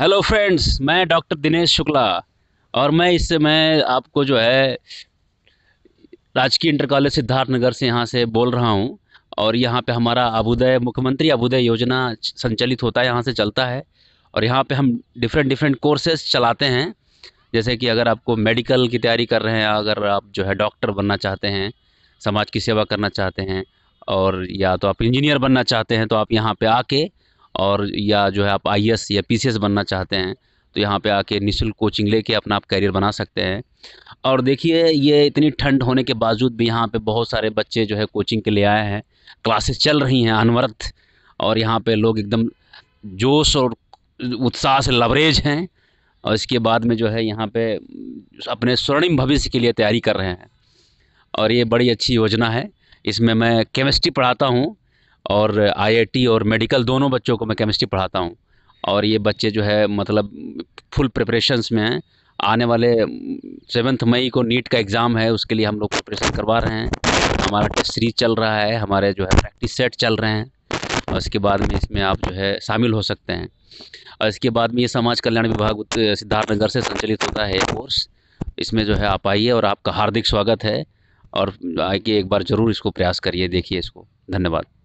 hello friends मैं doctor Dinesh Shukla और मैं इस समय आपको जो है राजकीय इंटर कॉलेज सिद्धार्थ नगर से यहाँ से बोल रहा हूँ और यहाँ पे हमारा अभुदय मुख्यमंत्री अभुदय योजना संचालित होता है यहाँ से चलता है और यहाँ पे हम डिफरेंट डिफरेंट कोर्सेज चलाते हैं जैसे कि अगर आपको मेडिकल की तैयारी कर रहे हैं अगर आप जो है डॉक्टर बनना चाहते हैं समाज की सेवा करना चाहते हैं और या तो आप इंजीनियर बनना चाहते हैं तो आप यहाँ पर आके और या जो है आप आई या पी बनना चाहते हैं तो यहाँ पे आके निशुल्क कोचिंग लेके अपना आप करियर बना सकते हैं और देखिए ये इतनी ठंड होने के बावजूद भी यहाँ पे बहुत सारे बच्चे जो है कोचिंग के लिए आए हैं क्लासेस चल रही हैं अनवरत और यहाँ पे लोग एकदम जोश और उत्साह से लवरेज हैं और इसके बाद में जो है यहाँ पे अपने स्वर्णिम भविष्य के लिए तैयारी कर रहे हैं और ये बड़ी अच्छी योजना है इसमें मैं केमिस्ट्री पढ़ाता हूँ और आईआईटी और मेडिकल दोनों बच्चों को मैं केमिस्ट्री पढ़ाता हूँ और ये बच्चे जो है मतलब फुल प्रिपरेशंस में हैं आने वाले सेवन्थ मई को नीट का एग्ज़ाम है उसके लिए हम लोग प्रिपरेशन करवा रहे हैं हमारा टेस्ट सीरीज चल रहा है हमारे जो है प्रैक्टिस सेट चल रहे हैं और इसके बाद में इसमें आप जो है शामिल हो सकते हैं और इसके बाद में ये समाज कल्याण विभाग सिद्धार्थनगर से संचालित होता है कोर्स इसमें जो है आप आइए और आपका हार्दिक स्वागत है और आइए एक बार ज़रूर इसको प्रयास करिए देखिए इसको धन्यवाद